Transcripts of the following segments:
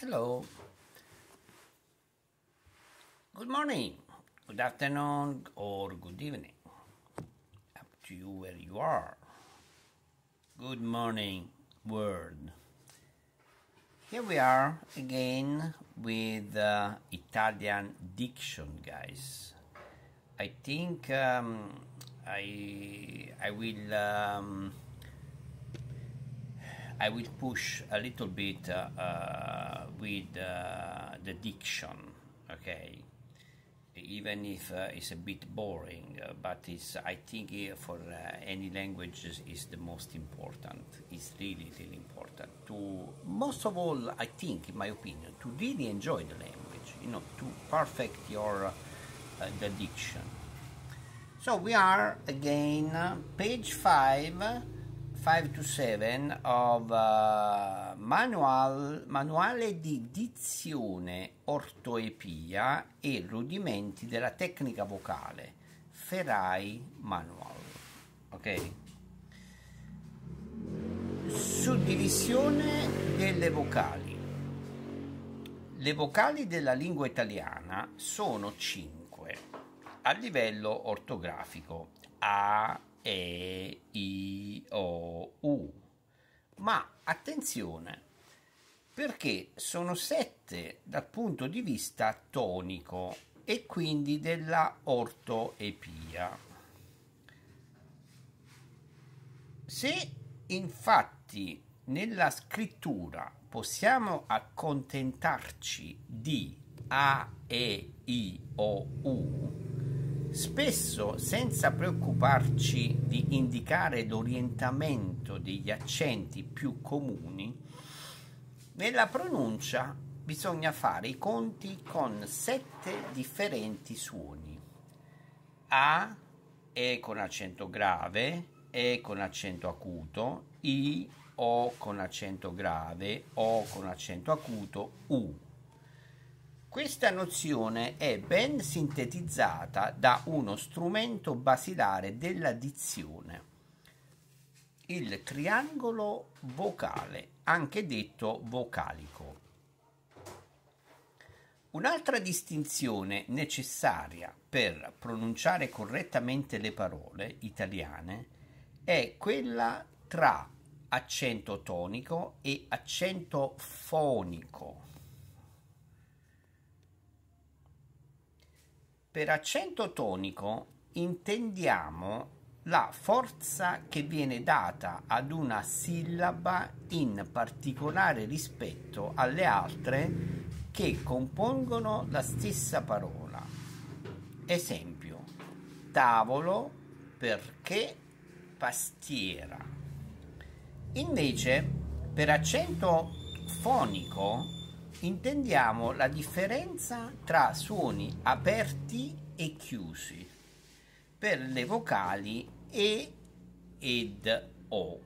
Hello. Good morning, good afternoon, or good evening. Up to you where you are. Good morning, world. Here we are again with uh, Italian diction, guys. I think um, I I will. Um, I will push a little bit uh, uh, with uh, the diction, okay? Even if it's a bit boring, but it's, I think for any languages is the most important. It's really, really important to, most of all, I think, in my opinion, to really enjoy the language, you know, to perfect your the diction. So we are again page 5 5 to 7 of uh, manual, Manuale di dizione, ortoepia e rudimenti della tecnica vocale, Ferrai Manual. Ok? Suddivisione delle vocali. Le vocali della lingua italiana sono 5 a livello ortografico A, E, I, o U. Ma attenzione, perché sono sette dal punto di vista tonico e quindi della ortoepia. Se infatti nella scrittura possiamo accontentarci di A, E, I, O, U, Spesso, senza preoccuparci di indicare l'orientamento degli accenti più comuni, nella pronuncia bisogna fare i conti con sette differenti suoni. A E con accento grave, E con accento acuto, I O con accento grave, O con accento acuto, U. Questa nozione è ben sintetizzata da uno strumento basilare della dizione, il triangolo vocale, anche detto vocalico. Un'altra distinzione necessaria per pronunciare correttamente le parole italiane è quella tra accento tonico e accento fonico. Per accento tonico intendiamo la forza che viene data ad una sillaba in particolare rispetto alle altre che compongono la stessa parola. Esempio, tavolo perché pastiera. Invece, per accento fonico intendiamo la differenza tra suoni aperti e chiusi per le vocali E ed O.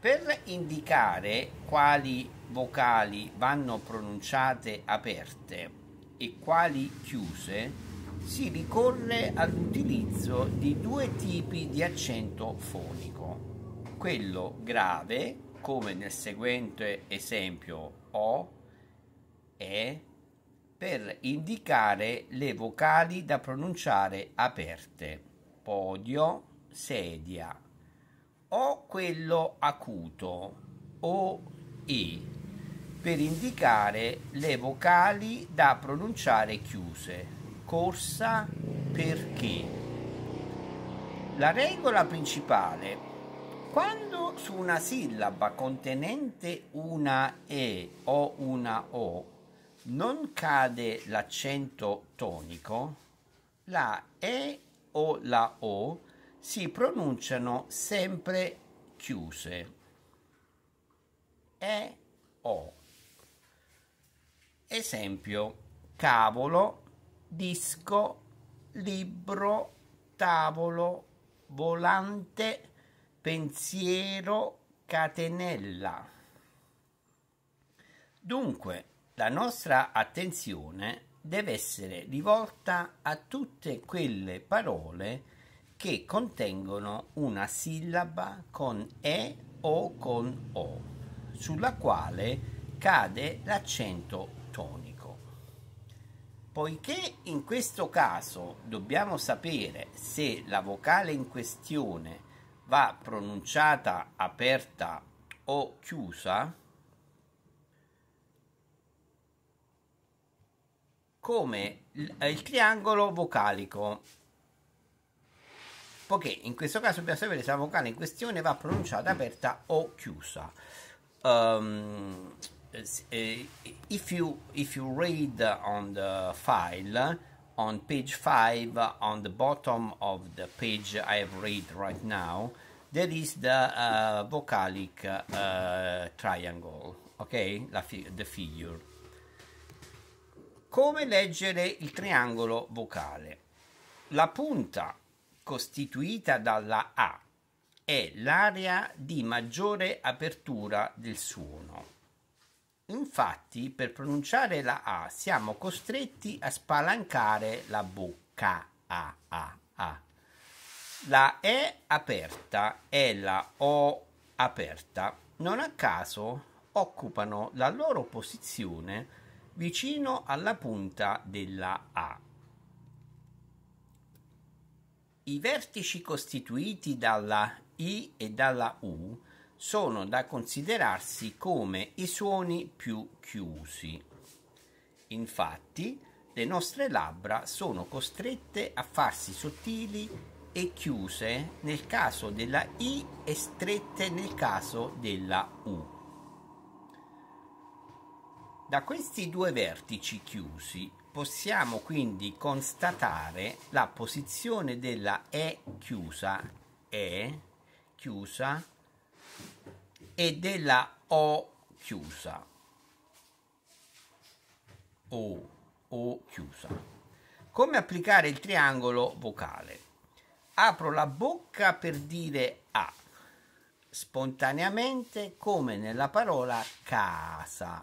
Per indicare quali vocali vanno pronunciate aperte e quali chiuse, si ricorre all'utilizzo di due tipi di accento fonico, quello grave come nel seguente esempio O e per indicare le vocali da pronunciare aperte podio, sedia o quello acuto o i per indicare le vocali da pronunciare chiuse corsa perché la regola principale quando su una sillaba contenente una E o una O non cade l'accento tonico, la E o la O si pronunciano sempre chiuse. E O. Esempio: cavolo, disco, libro, tavolo, volante pensiero catenella. Dunque, la nostra attenzione deve essere rivolta a tutte quelle parole che contengono una sillaba con E o con O, sulla quale cade l'accento tonico. Poiché in questo caso dobbiamo sapere se la vocale in questione va pronunciata aperta o chiusa come eh, il triangolo vocalico poiché in questo caso dobbiamo sapere se la vocale in questione va pronunciata aperta o chiusa um, if, you, if you read on the file on page 5 on the bottom of the page I have read right now there is the uh, vocalic uh, triangle ok la fi the figure come leggere il triangolo vocale la punta costituita dalla A è l'area di maggiore apertura del suono Infatti, per pronunciare la A siamo costretti a spalancare la bocca. A, a, a. La E aperta e la O aperta non a caso occupano la loro posizione vicino alla punta della A. I vertici costituiti dalla I e dalla U sono da considerarsi come i suoni più chiusi. Infatti, le nostre labbra sono costrette a farsi sottili e chiuse nel caso della I e strette nel caso della U. Da questi due vertici chiusi possiamo quindi constatare la posizione della E chiusa, E chiusa, e della O chiusa. O, O chiusa. Come applicare il triangolo vocale? Apro la bocca per dire A, spontaneamente come nella parola casa.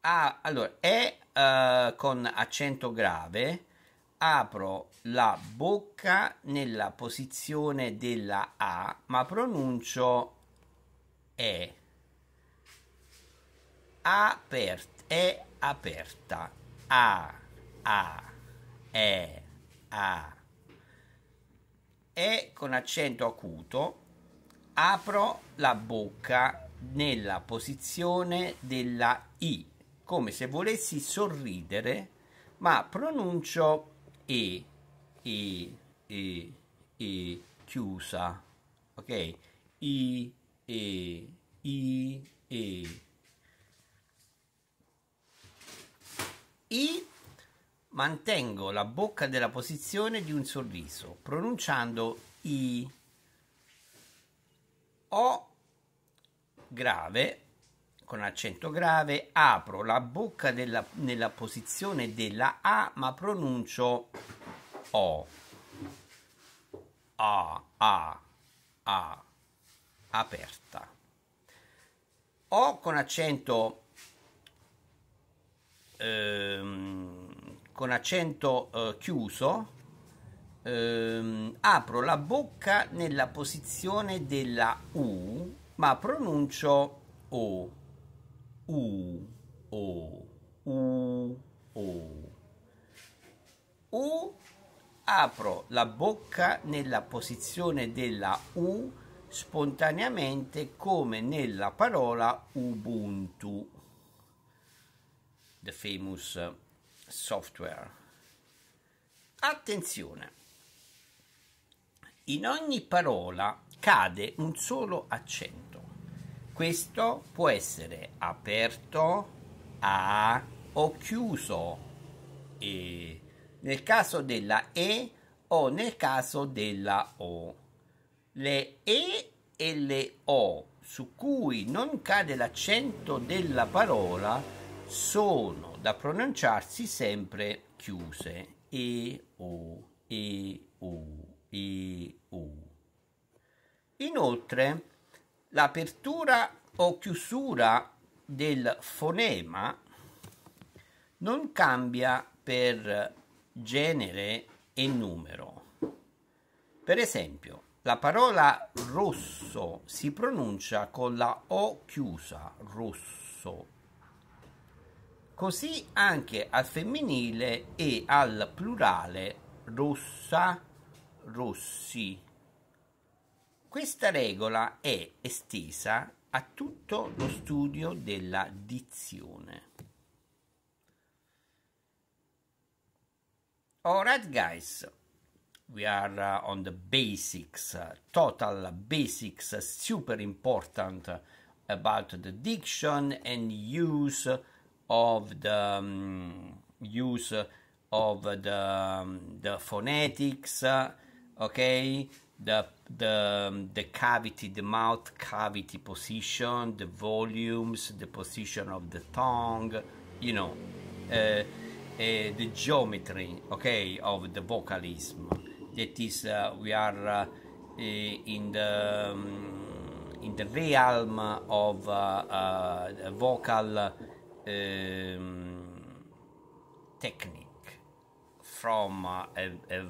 A, allora, E eh, con accento grave, apro la bocca nella posizione della A, ma pronuncio E. Apert, E aperta. A, A, E, A. E con accento acuto apro la bocca nella posizione della I, come se volessi sorridere, ma pronuncio e, E, E, E, chiusa, ok? I, E, I, E. I mantengo la bocca della posizione di un sorriso, pronunciando I. O grave con accento grave, apro la bocca della, nella posizione della A ma pronuncio O. A, A, A, aperta. O con accento, ehm, con accento eh, chiuso, ehm, apro la bocca nella posizione della U ma pronuncio O. U, O, U, O. U, apro la bocca nella posizione della U spontaneamente come nella parola Ubuntu, the famous software. Attenzione, in ogni parola cade un solo accento. Questo può essere aperto a o chiuso e nel caso della E o nel caso della O. Le E e le O su cui non cade l'accento della parola sono da pronunciarsi sempre chiuse. E O, E O, E O. Inoltre, l'apertura o chiusura del fonema non cambia per genere e numero. Per esempio, la parola rosso si pronuncia con la O chiusa, rosso. Così anche al femminile e al plurale rossa, rossi. Questa regola è estesa a tutto lo studio della dizione. Alright guys, we are uh, on the basics, uh, total basics, uh, super important about the diction and use of the um, use of the um, the phonetics, uh, okay? the the um, the cavity, the mouth cavity position, the volumes, the position of the tongue, you know, uh, uh, the geometry, okay, of the vocalism. That is, uh, we are uh, uh, in the um, in the realm of uh, vocal um, technique from uh, a, a,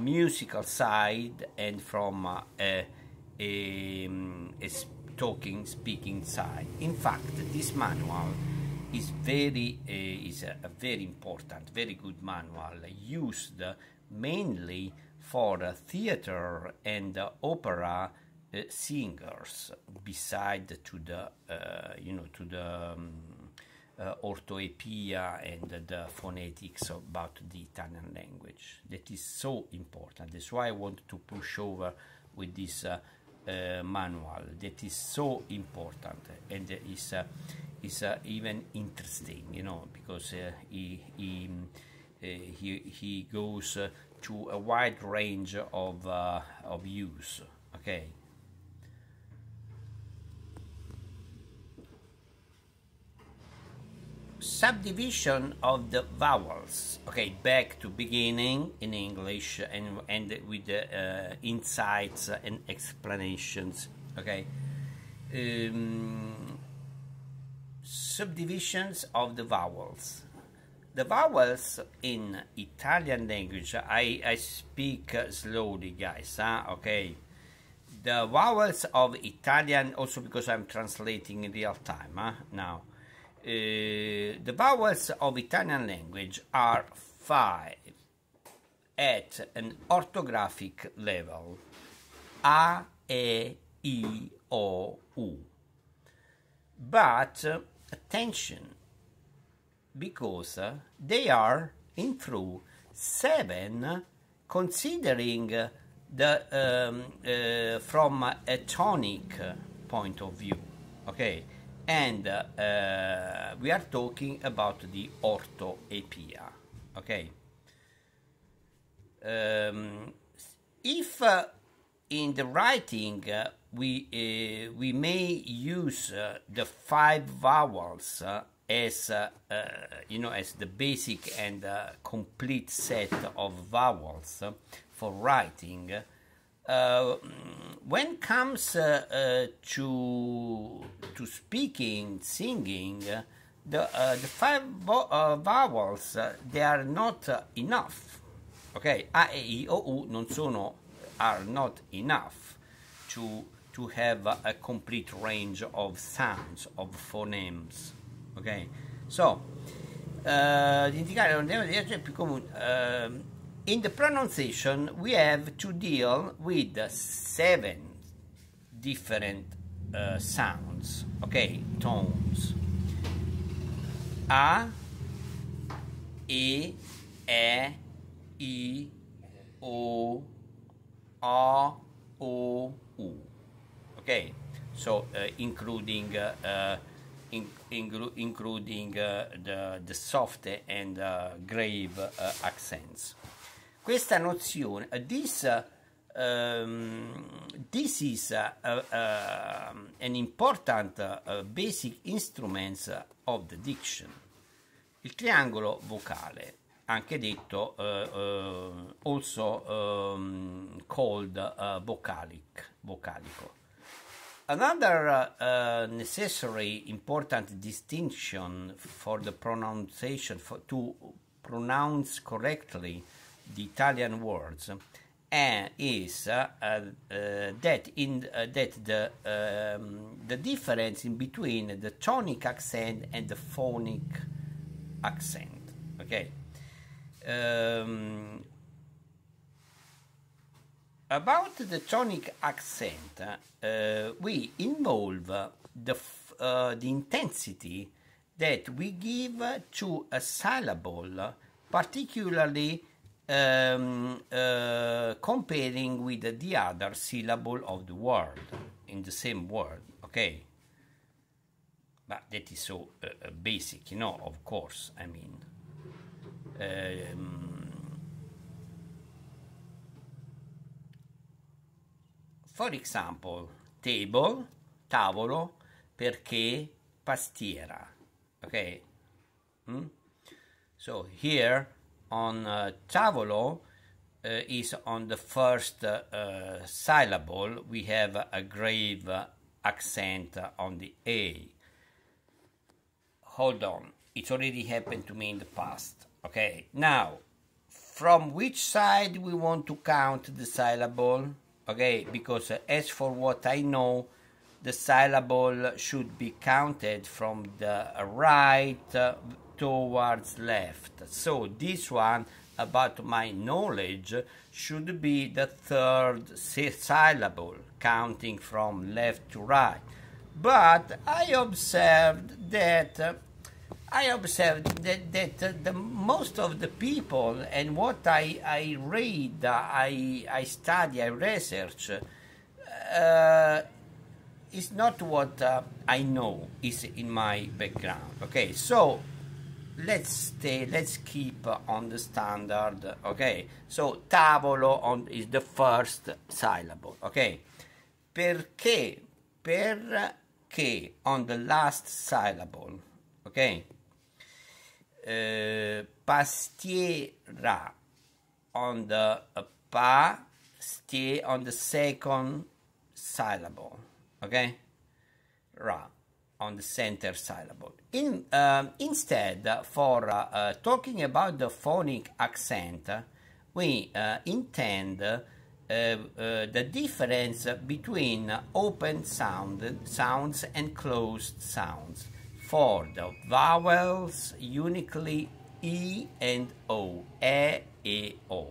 musical side and from uh, a, a, um, a talking, speaking side. In fact, this manual is very uh, is a, a, very important, very good manual used mainly for uh, theater and uh, opera singers, beside to the uh, you know to the um, uh, orthoepia and uh, the phonetics about the Italian language. That is so important. That's why I want to push over with this uh, uh manual. That is so important and is uh, is uh, even interesting, you know, because he he, he he goes to a wide range of of use. Okay. subdivision of the vowels okay back to beginning in english and and with the uh, insights and explanations okay um, subdivisions of the vowels the vowels in italian language i i speak slowly guys huh? okay the vowels of italian also because i'm translating in real time huh? now Eh, the vowels of Italian language are five at an orthographic level A, E, I, O, U. But uh, attention, because uh, they are in through seven, considering uh, the um, eh, from a tonic point of view. Okay, and uh, we are talking about the orthoepia. okay um, if uh, in the writing uh, we uh, we may use uh, the five vowels uh, as you know as the basic and complete set of vowels for writing uh, when comes uh, uh, to to speaking, singing, uh, the uh, the five uh, vowels they are not enough. Okay, a e i o u non sono are not enough to to have a complete range of sounds of phonemes. Okay, so. Uh, l'indicare un tema di viaggio più comune. Ehm, in the pronunciation, we have to deal with seven different uh, sounds, okay, tones. A, E, E, I, O, A, O, U. Okay, so uh, including uh, uh in, in, including uh, the, the soft and uh, grave accents. questa nozione, eh, this, um, this is uh, uh, an important uh, basic instrument of the diction. Il triangolo vocale, anche detto also um, called vocalic, vocalico. Another uh, necessary important distinction for the pronunciation for, to pronounce correctly the Italian words and is uh, uh, that in uh, that the um, the difference in between the tonic accent and the phonic accent. Okay. Um, about the tonic accent, uh, we involve the uh, the intensity that we give to a syllable, particularly um, uh, comparing with the other syllable of the word in the same word, okay? But that is so uh, uh basic, you know, of course, I mean. Um, for example, table, tavolo, perché, pastiera, okay? Hmm? So here on uh, tavolo uh, is on the first uh, uh, syllable. We have a grave accent on the A. Hold on, it already happened to me in the past. Okay, now from which side we want to count the syllable? Okay, because uh, as for what I know, the syllable should be counted from the right towards left. So this one, about my knowledge, should be the third syllable, counting from left to right. But I observed that uh, I observed that, that uh, the most of the people and what I, I read, I, I study, I research, uh, is not what uh, I know is in my background. Okay, so let's stay let's keep on the standard okay so tavolo on is the first syllable okay perché perché on the last syllable okay uh, pastiera on the uh, pa stay on the second syllable okay ra on the center syllable. In, um, instead, for uh, uh, talking about the phonic accent, we uh, intend uh, uh, the difference between open sound, sounds and closed sounds for the vowels uniquely E and O, E e O.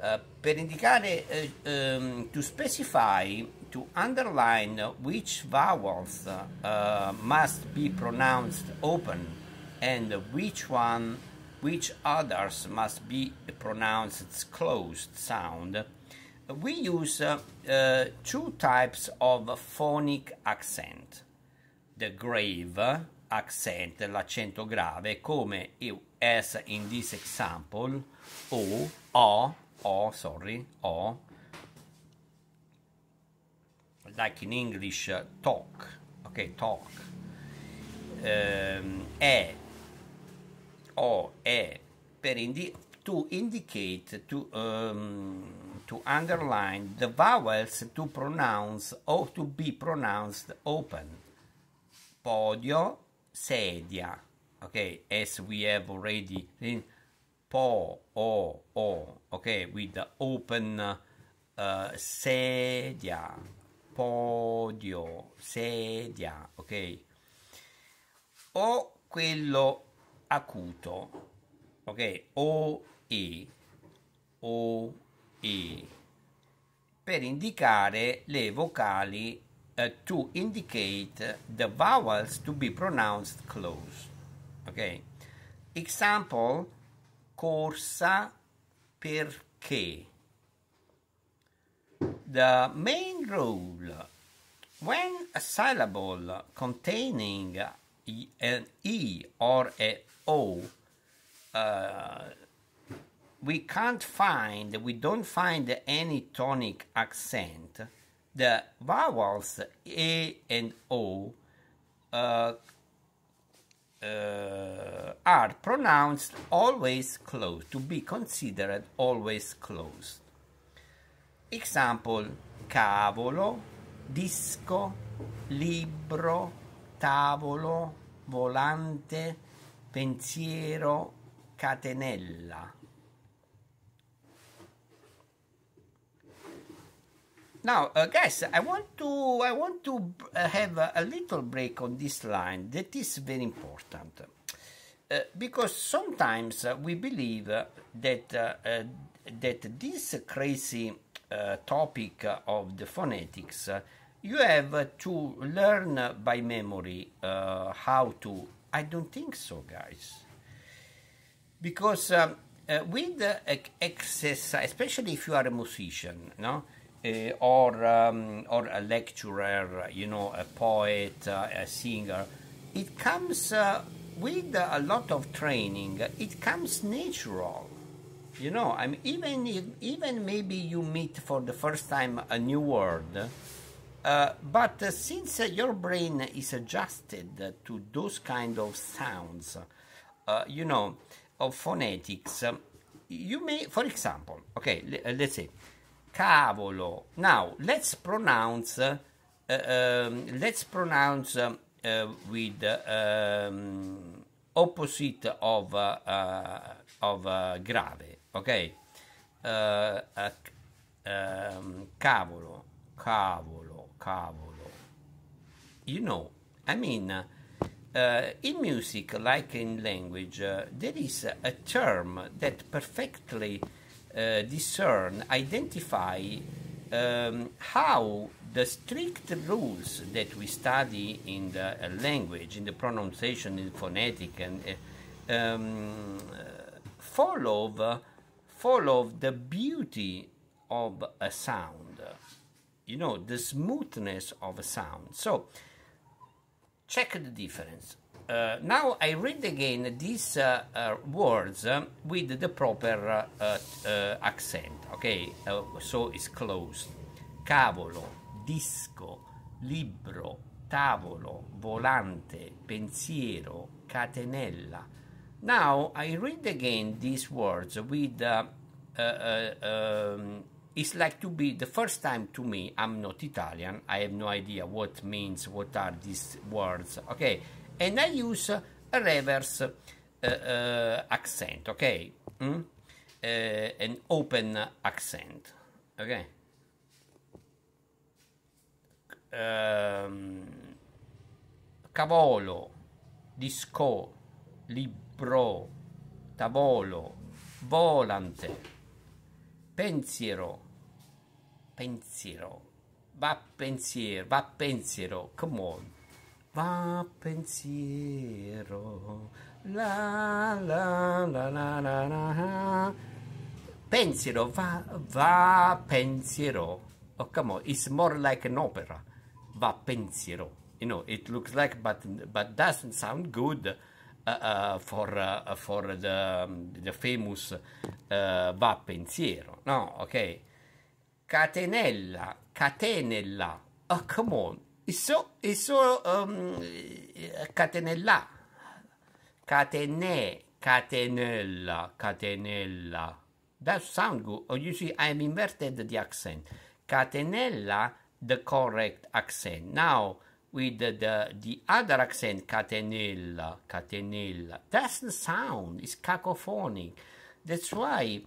Uh, per indicare, um, to specify to underline which vowels uh, must be pronounced open and which one which others must be pronounced closed sound we use uh, uh, two types of phonic accent the grave accent l'accento grave come as in this example o o o sorry o like in English, uh, talk, okay, talk, um, è, o è, per indi to indicate, to, um, to underline the vowels to pronounce or to be pronounced open. Podio, sedia, okay, as we have already in po, o, o, okay, with the open uh, sedia. podio, sedia, ok? O quello acuto, ok? O E, O E, per indicare le vocali uh, to indicate the vowels to be pronounced close, ok? Example, corsa perché The main rule when a syllable containing an E or a O uh, we can't find, we don't find any tonic accent, the vowels A and O uh, uh, are pronounced always closed, to be considered always closed. Example, cavolo, disco, libro, tavolo, volante, pensiero, catenella. Now, uh, guys, I want to I want to uh, have a, a, little break on this line. That is very important uh, because sometimes uh, we believe that uh, uh, that this crazy uh, topic of the phonetics, you have to learn by memory uh, how to. I don't think so, guys. Because um, uh, with access, especially if you are a musician, no? Uh, or um, or a lecturer, you know, a poet, uh, a singer. It comes uh, with a lot of training. It comes natural. You know, I'm even if, even maybe you meet for the first time a new word, uh, but uh, since uh, your brain is adjusted to those kind of sounds, uh, you know, of phonetics, um, you may, for example, okay, uh, let's say, cavolo. Now let's pronounce, uh, um, let's pronounce um, with um, opposite of of grave ok uh, uh, um, cavolo cavolo cavolo you know i mean uh, in music, like in language, uh, there is a term that perfectly uh, discern, identify um, how the strict rules that we study in the uh, language, in the pronunciation, in phonetic, and um, follow the, follow the beauty of a sound, you know, the smoothness of a sound. So, check the difference. Uh, now I read again these uh, uh, words um, with the proper uh, uh, accent, okay? Uh, so it's closed. Cavolo, disco, libro, tavolo, volante, pensiero, catenella, now I read again these words with uh, uh, uh, um, it's like to be the first time to me. I'm not Italian. I have no idea what means. What are these words? Okay, and I use a reverse uh, uh, accent. Okay, mm? an open accent. Okay. Um, cavolo, disco, libro pro, tavolo, volante, pensiero, pensiero, va pensiero, va pensiero, come on, va pensiero, la la la la la la, pensiero, va, va pensiero, oh come on, it's more like an opera, va pensiero, you know, it looks like, but, but doesn't sound good, uh, for, uh, for the, the famous uh, va pensiero. No, ok. Catenella, catenella. Oh, come on. It's so, it's so um, catenella. Catene, catenella, catenella. That sound good. Or oh, usually I'm inverted the accent. Catenella, the correct accent. Now, with the, the, the other accent, catenella, catenella. That's the sound, it's cacophonic. That's why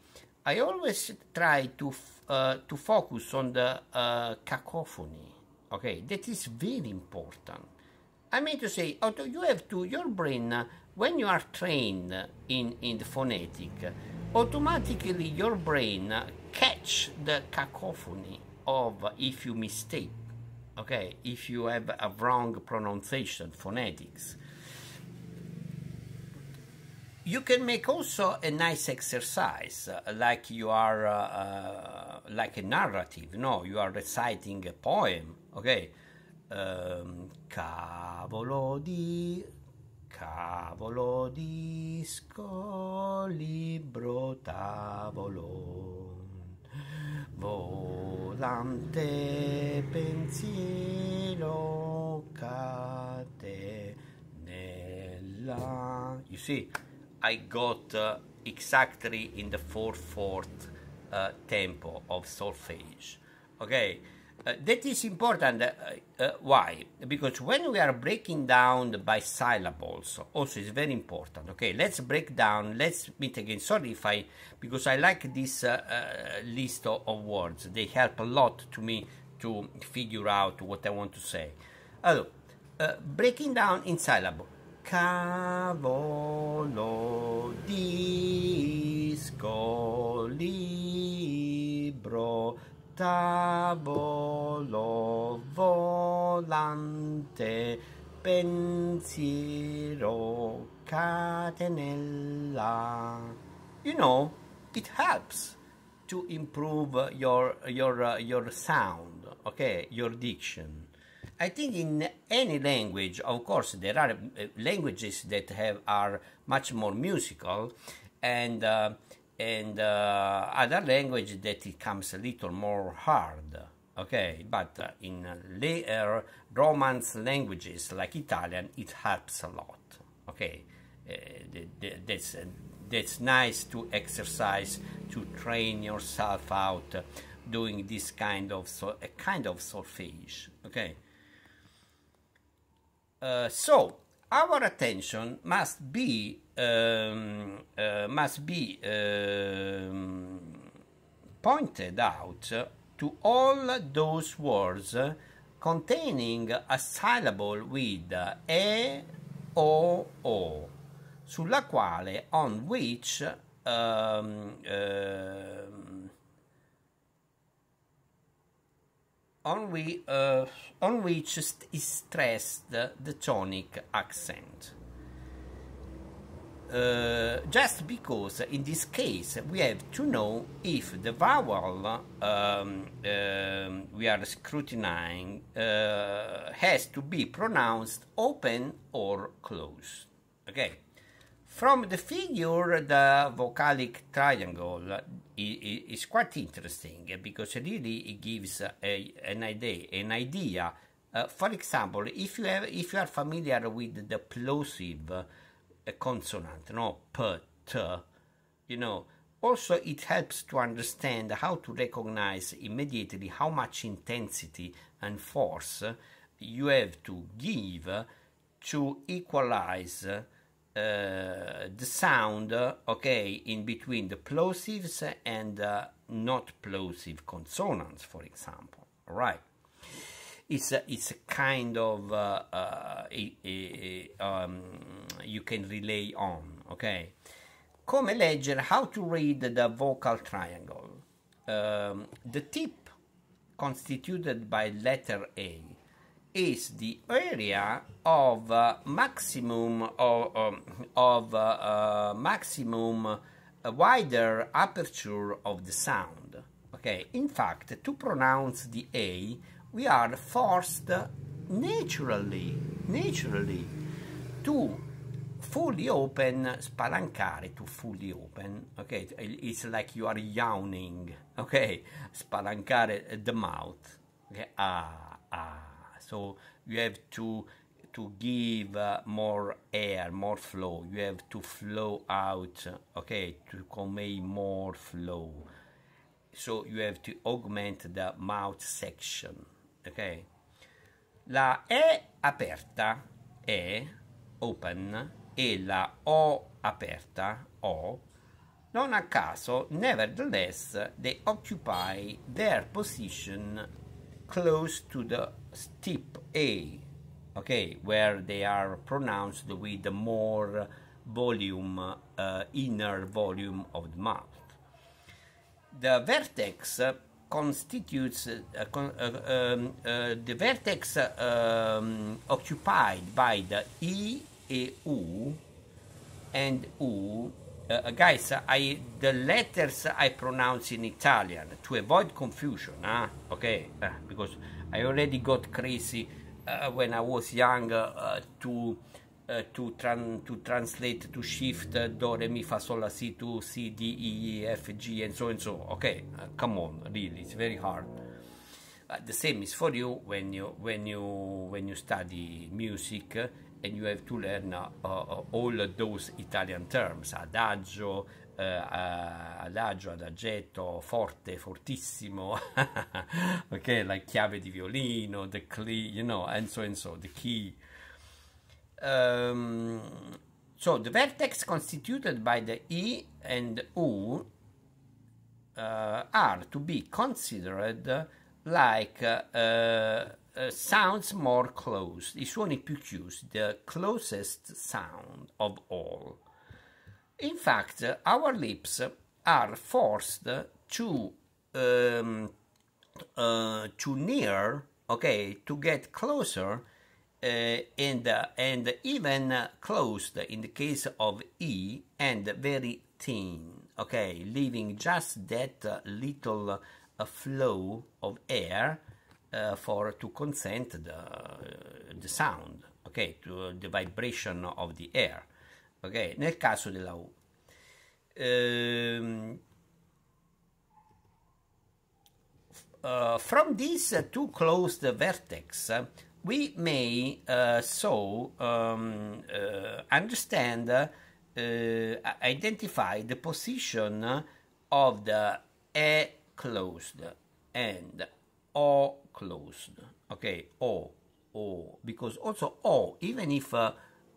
I always try to, uh, to focus on the uh, cacophony. Okay, that is very important. I mean to say, you have to, your brain, uh, when you are trained in, in the phonetic, automatically your brain uh, catch the cacophony of uh, if you mistake okay if you have a wrong pronunciation phonetics you can make also a nice exercise uh, like you are uh, uh, like a narrative no you are reciting a poem okay um, cavolo di cavolo disco libro tavolo volante pensiero You see, I got uh, exactly in the fourth fourth uh, tempo of solfege. Okay. Uh, that is important. Uh, uh, why? Because when we are breaking down by syllables, also is very important. Okay, let's break down. Let's meet again. Sorry if I, because I like this uh, uh, list of, of, words. They help a lot to me to figure out what I want to say. Hello. Uh, breaking down in syllable. Cavolo disco libro tavolo volante, pensiero catenella. You know, it helps to improve your your uh, your sound, okay, your diction. I think in any language, of course, there are uh, languages that have are much more musical, and uh, and uh, other language that it comes a little more hard okay but uh, in later romance languages like italian it helps a lot okay uh, that's that's nice to exercise to train yourself out doing this kind of so a kind of solfege okay uh, so our attention must be um, uh, must be um, pointed out to all those words containing a syllable with e o o sulla quale on which um, on, we, uh, on which is stressed the tonic accent. Uh, just because in this case we have to know if the vowel um, um, we are scrutinizing uh, has to be pronounced open or closed. Okay. From the figure, the vocalic triangle is quite interesting because really it gives a, an idea, an idea. Uh, for example, if you have, if you are familiar with the plosive a consonant, no p, t, you know. Also, it helps to understand how to recognize immediately how much intensity and force you have to give to equalize uh, the sound, okay, in between the plosives and uh, not plosive consonants, for example, All right? it's a, it's a kind of uh, uh, a, a, um, you can relay on, ok? Come leggere, how to read the vocal triangle. Um, the tip constituted by letter A is the area of uh, maximum of um, of uh, uh, maximum uh, wider aperture of the sound. Okay, in fact, to pronounce the A, we are forced naturally, naturally to fully open, spalancare to fully open, okay? It's like you are yawning, okay? Spalancare the mouth, okay? Ah, ah. So you have to to give uh, more air, more flow. You have to flow out, okay, to convey more flow. So you have to augment the mouth section. ok? La E aperta, E, open, e la O aperta, O, non a caso, nevertheless, they occupy their position close to the stip A, ok? where they are pronounced with more volume, uh, inner volume of the mouth. The vertex constitutes uh, con uh, um, uh, the vertex um, occupied by the E, E, U, and U uh, uh guys, I the letters I pronounce in Italian to avoid confusion. Huh? Ah, okay, uh, because I already got crazy uh, when I was young to uh, to tran- to translate to shift uh, do re mi fa sol la si to c d e f g and so and so okay uh, come on really it's very hard uh, the same is for you when you when you when you study music uh, and you have to learn uh, all those Italian terms adagio adagio adagetto forte fortissimo okay like chiave di violino the key you know and so and so the key um, so the vertex constituted by the E and U uh, are to be considered like uh, uh, sounds more closed, i suoni più chiusi, the closest sound of all. In fact, our lips are forced to um, uh, to near, okay, to get closer Eh, and, eh, and even closed in the case of E and very thin, okay, leaving just that little uh, flow of air eh, for to consent the, the sound, okay, to the vibration of the air, okay, nel caso della U. Um, uh, from these uh, two closed vertex, we may uh, so um, uh, understand, uh, uh identify the position of the E closed and O closed. Okay, O, O, because also O, even if uh,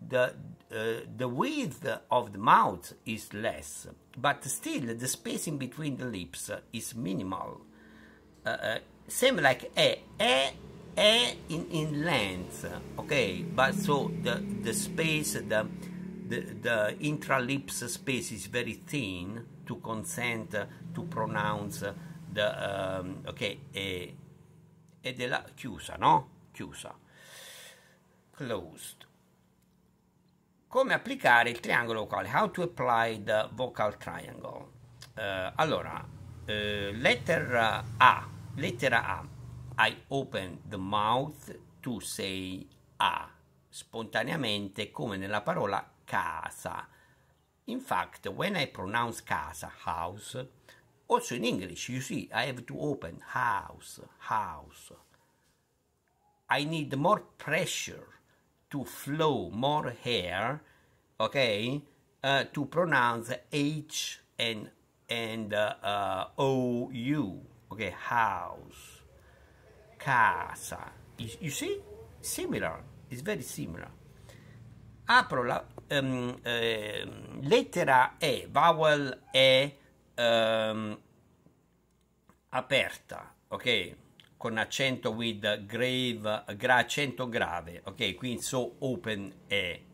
the uh, the width of the mouth is less, but still the spacing between the lips is minimal. same like E, E a in, in length ok? but so the the space the the, the intralips space is very thin to consent to pronounce the um, ok ed è la chiusa no chiusa closed come applicare il triangolo vocale how to apply the vocal triangle uh, allora eh, lettera a lettera a I open the mouth to say a, spontaneamente come nella parola casa. In fact, when I pronounce casa, house, also in English, you see, I have to open house, house. I need more pressure to flow more hair, okay, uh, to pronounce H and, and uh, uh, O U, okay, house. casa. You, you see? Similar, it's very similar. Apro la um, eh, lettera E, vowel E um, aperta, ok? Con accento with grave, gra, accento grave, ok? Quindi so open E.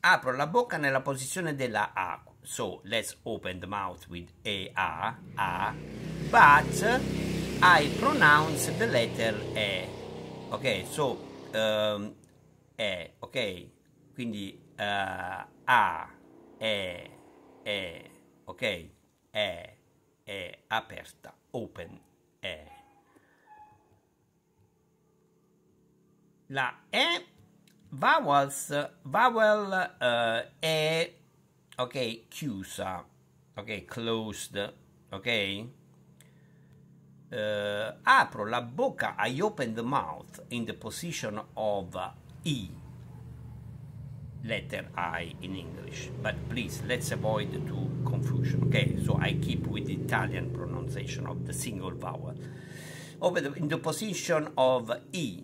Apro la bocca nella posizione della A, so let's open the mouth with A, A, A, but i pronounce the letter E. Ok, so um, E, ok? Quindi uh, A, E, E, ok? E, E, aperta, open, E. La E, vowels, vowel uh, E, ok, chiusa, ok, closed, ok? uh, apro la bocca, I open the mouth in the position of uh, E, letter I in English. But please, let's avoid two confusion, okay? So I keep with the Italian pronunciation of the single vowel. Over the, in the position of E,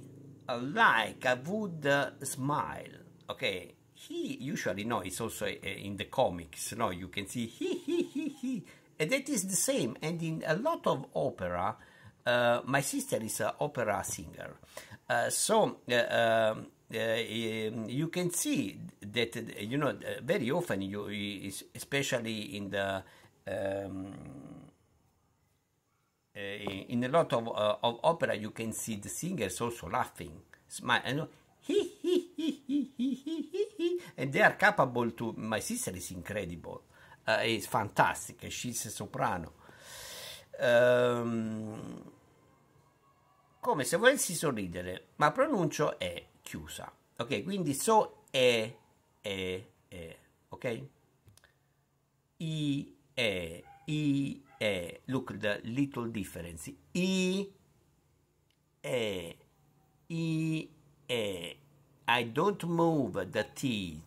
like I would uh, smile, okay? He usually, no, it's also uh, in the comics, no, you can see he, he, he, he, and that is the same. And in a lot of opera, uh, my sister is an opera singer. Uh, so uh, uh, um, you can see that, you know, very often, you, especially in the um, uh, in a lot of, of opera, you can see the singers also laughing, he He, he, he, and they are capable to my sister is incredible Eh, è fantastica, scisse soprano. Um, come se volessi sorridere, ma pronuncio è chiusa. Ok, quindi so e e e, ok? I, e i, e, look the little difference. I, e i, è. I don't move the T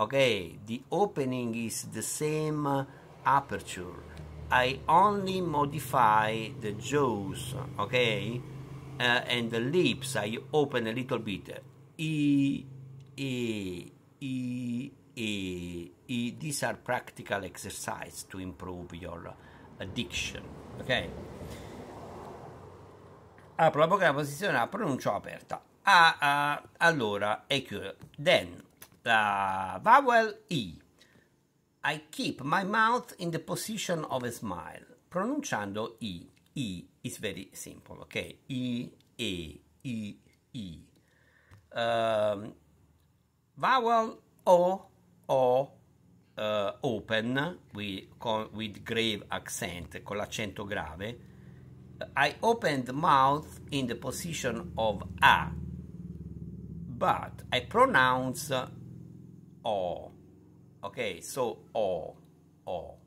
Okay, the opening is the same aperture. I only modify the jaws, okay? Uh, and the lips I open a little bit. E, e, e, e, e. These are practical exercises to improve your addiction, okay? Apro la bocca in posizione la pronuncio aperta. ah, ah, allora, e chiudo. Then, the vowel E. I keep my mouth in the position of a smile, pronunciando E. E is very simple, okay? E, E, E, E. Um, vowel O, O, uh, open with, with grave accent, con l'accento grave. I opened mouth in the position of A, but I pronounce all. Okay, so all, all,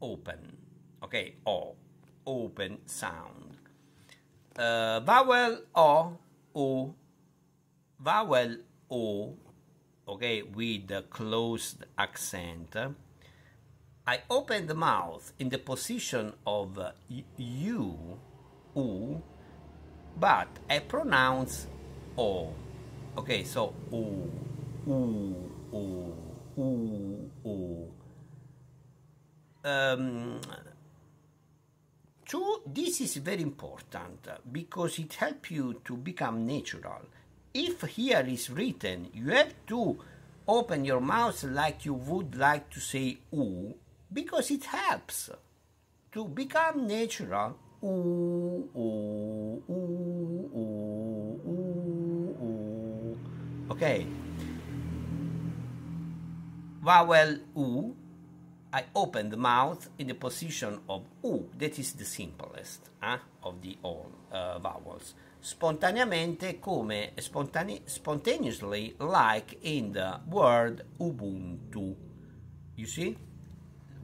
open. Okay, all, open sound. Uh, vowel o, o, vowel o. Okay, with the closed accent. I open the mouth in the position of uh, u, u, but I pronounce o. Okay, so o ooh, ooh, ooh, ooh. Um, so this is very important because it helps you to become natural. If here is written, you have to open your mouth like you would like to say ooh because it helps to become natural. Ooh, ooh, ooh, ooh, ooh, ooh. Okay vowel U, I open the mouth in the position of U. That is the simplest eh, of the all uh, vowels. Spontaneamente, come spontane spontaneously, like in the word Ubuntu. You see?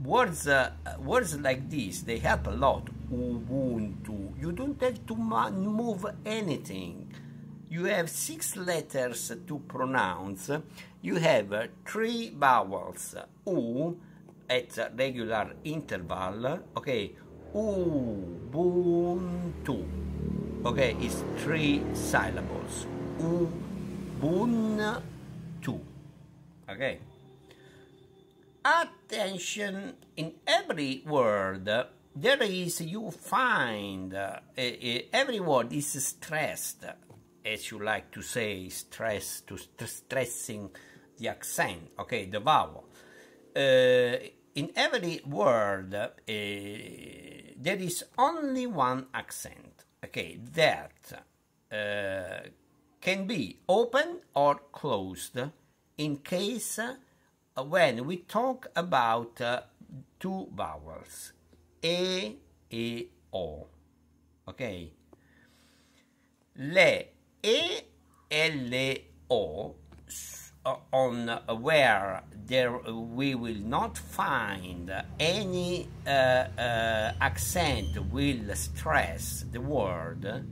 Words, uh, words like this, they help a lot. Ubuntu. You don't have to move anything you have six letters to pronounce. You have three vowels, U, at regular interval, okay, Ubuntu, okay, it's three syllables, Ubuntu, okay. Attention, in every word, there is, you find, uh, uh, every word is stressed, as you like to say, stress to st stressing the accent, okay, the vowel. Uh, in every word, uh, there is only one accent, okay, that uh, can be open or closed in case uh, when we talk about uh, two vowels, a e o. okay? Le ELO on where there we will not find any uh, uh, accent will stress the word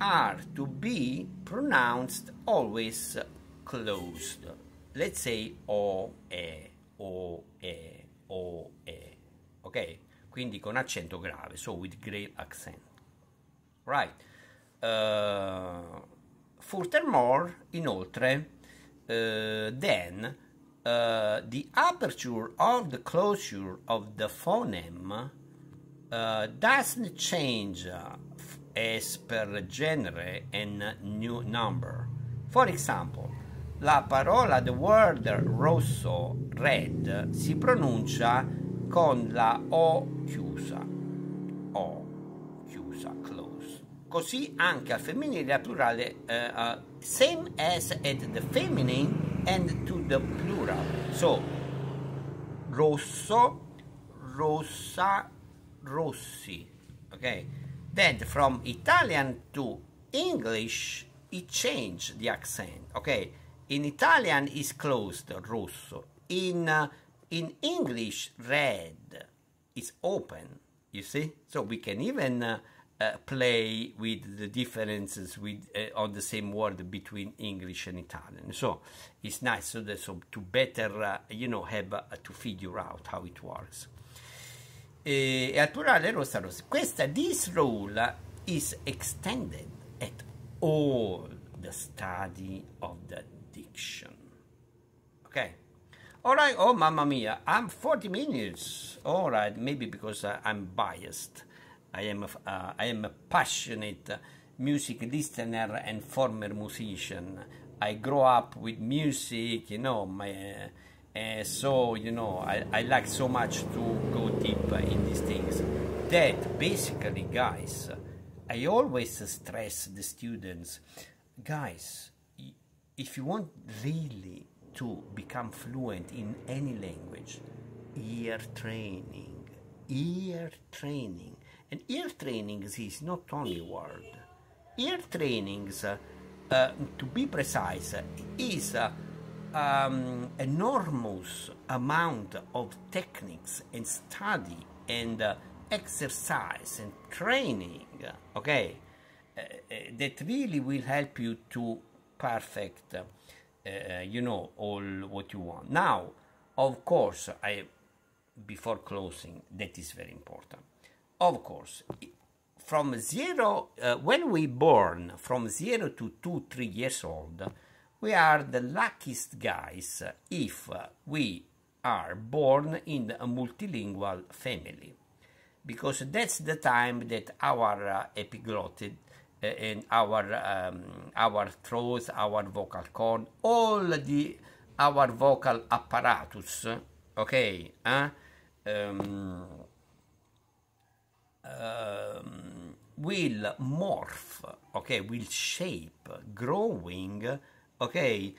are to be pronounced always closed let's say o e o e o e ok quindi con accento grave so with great accent right uh, Furthermore, inoltre, uh, then uh, the aperture or the closure of the phoneme uh, doesn't change as per genere and new number. For example, la parola the word rosso red si pronuncia con la O chiusa così anche al femminile al plurale uh, eh, same as at the feminine and to the plural so rosso rossa rossi okay then from italian to english it changed the accent okay in italian is closed rosso in uh, in english red is open you see so we can even uh, uh, play with the differences with uh, on the same word between English and Italian. So it's nice so that so to better uh, you know have uh, to figure out how it works. Eh, e, al plurale rossa rossa. Questa this rule is extended at all the study of the diction. Okay. All right, oh mamma mia, I'm 40 minutes. All right, maybe because uh, I'm biased. I am, uh, I am a passionate music listener and former musician. I grow up with music, you know, my, uh, uh, so, you know, I, I like so much to go deep in these things. That basically, guys, I always stress the students, guys, if you want really to become fluent in any language, ear training, ear training and ear trainings is not only word. Ear trainings, uh, to be precise, is uh, um, enormous amount of techniques and study and uh, exercise and training, okay, uh, uh, that really will help you to perfect, uh, you know, all what you want. Now, of course, I before closing, that is very important of course, from zero, uh, when we born from zero to two, three years old, we are the luckiest guys if we are born in a multilingual family because that's the time that our uh, epiglottis uh, and our um, our throat, our vocal cord, all the our vocal apparatus, okay, uh, um, um, will morph, okay, will shape, growing, okay,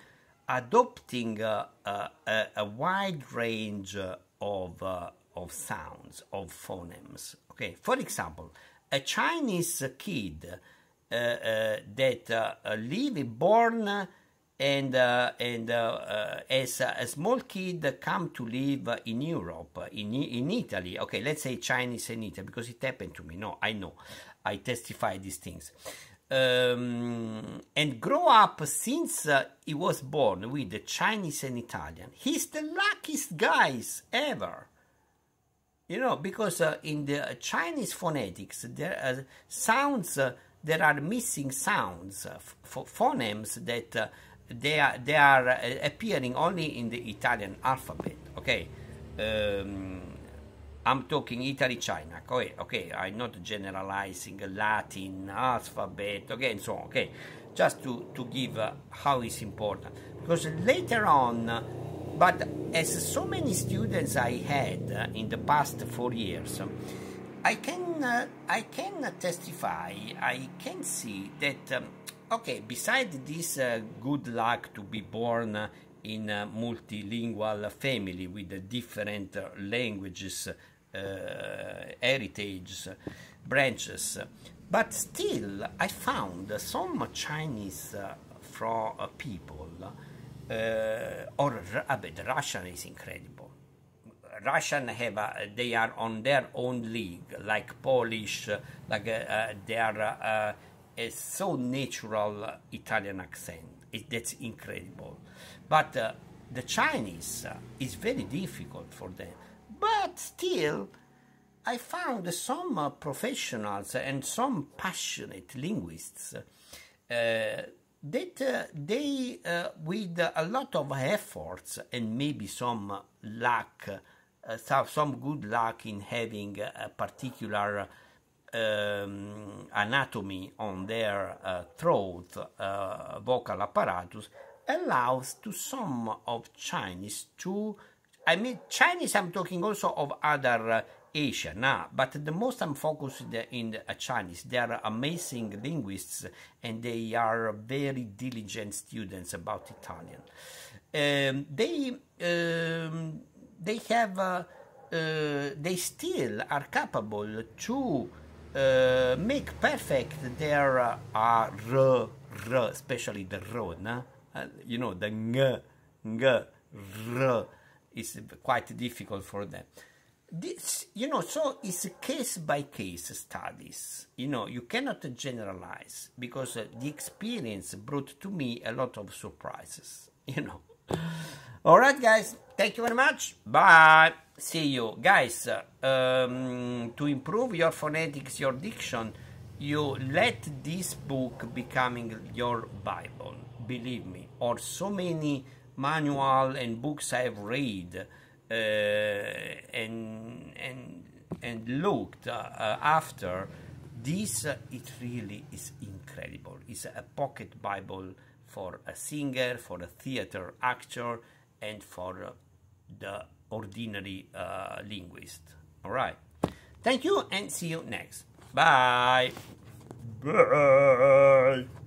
adopting uh, uh, a, wide range of, uh, of sounds, of phonemes, okay. For example, a Chinese kid uh, uh, that uh, live, born and uh, and uh, uh, as a small kid come to live in Europe, in in Italy. Okay, let's say Chinese and Italy because it happened to me. No, I know, I testify these things. Um, and grow up since uh, he was born with the Chinese and Italian. He's the luckiest guys ever. You know, because uh, in the Chinese phonetics, there are sounds, uh, there are missing sounds, phonemes that they are they are uh, appearing only in the Italian alphabet. Okay, um, I'm talking Italy, China. Okay, okay, I'm not generalizing Latin alphabet. Okay, and so on. Okay, just to to give uh, how it's important because later on. but as so many students I had uh, in the past four years, I can uh, I can testify, I can see that. Um, Okay, Besides this uh, good luck to be born uh, in a multilingual family with different uh, languages, uh, heritage, branches, but still I found some Chinese from people, or ah, the Russian is incredible. Russian have a, they are on their own league, like Polish, like uh, they are a so natural uh, Italian accent. It, that's incredible. But uh, the Chinese uh, is very difficult for them. But still, I found some uh, professionals and some passionate linguists uh, that uh, they, with a lot of efforts and maybe some luck, some good luck in having a particular um, anatomy on their uh, throat uh, vocal apparatus allows to some of Chinese to, I mean, Chinese, I'm talking also of other uh, Asia now, ah, but the most I'm focused in uh, Chinese. They are amazing linguists and they are very diligent students about Italian. Um, they, um, they have, uh, uh they still are capable to uh, make perfect their uh, uh, r, r, especially the r, na. uh, you know, the ng, ng, r is quite difficult for them. This, you know, so it's case by case studies. You know, you cannot generalize because uh, the experience brought to me a lot of surprises, you know. All right, guys. Thank you very much. Bye. See you. Guys, um, to improve your phonetics, your diction, you let this book becoming your Bible. Believe me. Or so many manual and books I've read uh, and, and, and looked uh, uh, after this uh, it really is incredible it's a pocket bible for a singer, for a theater actor, and for the ordinary uh, linguist. All right. Thank you and see you next. Bye. Bye.